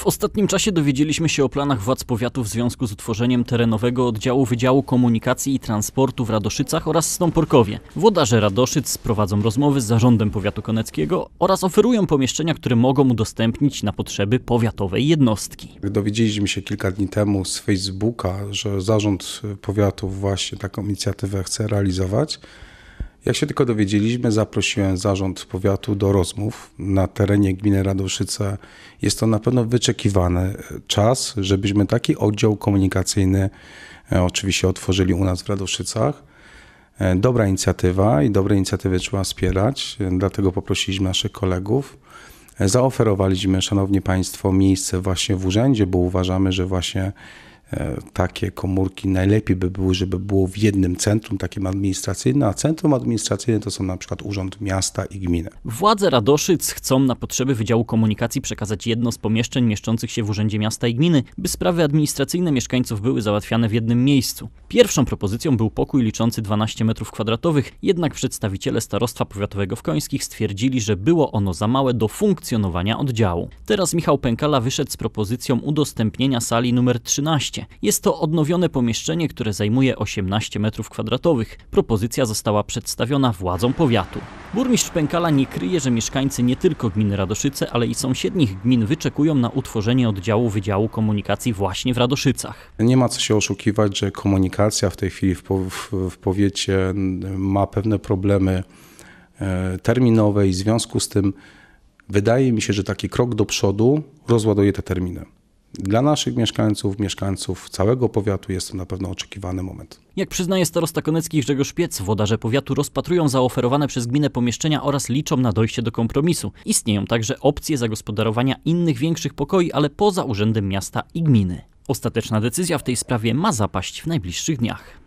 W ostatnim czasie dowiedzieliśmy się o planach władz powiatu w związku z utworzeniem terenowego oddziału Wydziału Komunikacji i Transportu w Radoszycach oraz Stąporkowie. Włodarze Radoszyc prowadzą rozmowy z zarządem powiatu koneckiego oraz oferują pomieszczenia, które mogą udostępnić na potrzeby powiatowej jednostki. Dowiedzieliśmy się kilka dni temu z Facebooka, że zarząd powiatu właśnie taką inicjatywę chce realizować. Jak się tylko dowiedzieliśmy, zaprosiłem zarząd powiatu do rozmów na terenie gminy Radoszyce. Jest to na pewno wyczekiwany czas, żebyśmy taki oddział komunikacyjny e, oczywiście otworzyli u nas w Radoszycach. E, dobra inicjatywa i dobre inicjatywy trzeba wspierać, e, dlatego poprosiliśmy naszych kolegów. Zaoferowaliśmy, Szanowni Państwo, miejsce właśnie w urzędzie, bo uważamy, że właśnie E, takie komórki najlepiej by były, żeby było w jednym centrum takim administracyjnym, a centrum administracyjne to są na przykład Urząd Miasta i Gminy. Władze Radoszyc chcą na potrzeby Wydziału Komunikacji przekazać jedno z pomieszczeń mieszczących się w Urzędzie Miasta i Gminy, by sprawy administracyjne mieszkańców były załatwiane w jednym miejscu. Pierwszą propozycją był pokój liczący 12 m2, jednak przedstawiciele starostwa powiatowego w Końskich stwierdzili, że było ono za małe do funkcjonowania oddziału. Teraz Michał Pękala wyszedł z propozycją udostępnienia sali numer 13, mieście. Jest to odnowione pomieszczenie, które zajmuje 18 m2. Propozycja została przedstawiona władzom powiatu. Burmistrz Pękala nie kryje, że mieszkańcy nie tylko gminy Radoszyce, ale i sąsiednich gmin wyczekują na utworzenie oddziału Wydziału Komunikacji właśnie w Radoszycach. Nie ma co się oszukiwać, że komunikacja w tej chwili w, po, w, w powiecie ma pewne problemy e, terminowe i w związku z tym wydaje mi się, że taki krok do przodu rozładuje te terminy dla naszych mieszkańców, mieszkańców całego powiatu jest to na pewno oczekiwany moment. Jak przyznaje starosta konecki, Grzegorz Piec, wodarze powiatu rozpatrują zaoferowane przez gminę pomieszczenia oraz liczą na dojście do kompromisu. Istnieją także opcje zagospodarowania innych większych pokoi, ale poza urzędem miasta i gminy. Ostateczna decyzja w tej sprawie ma zapaść w najbliższych dniach.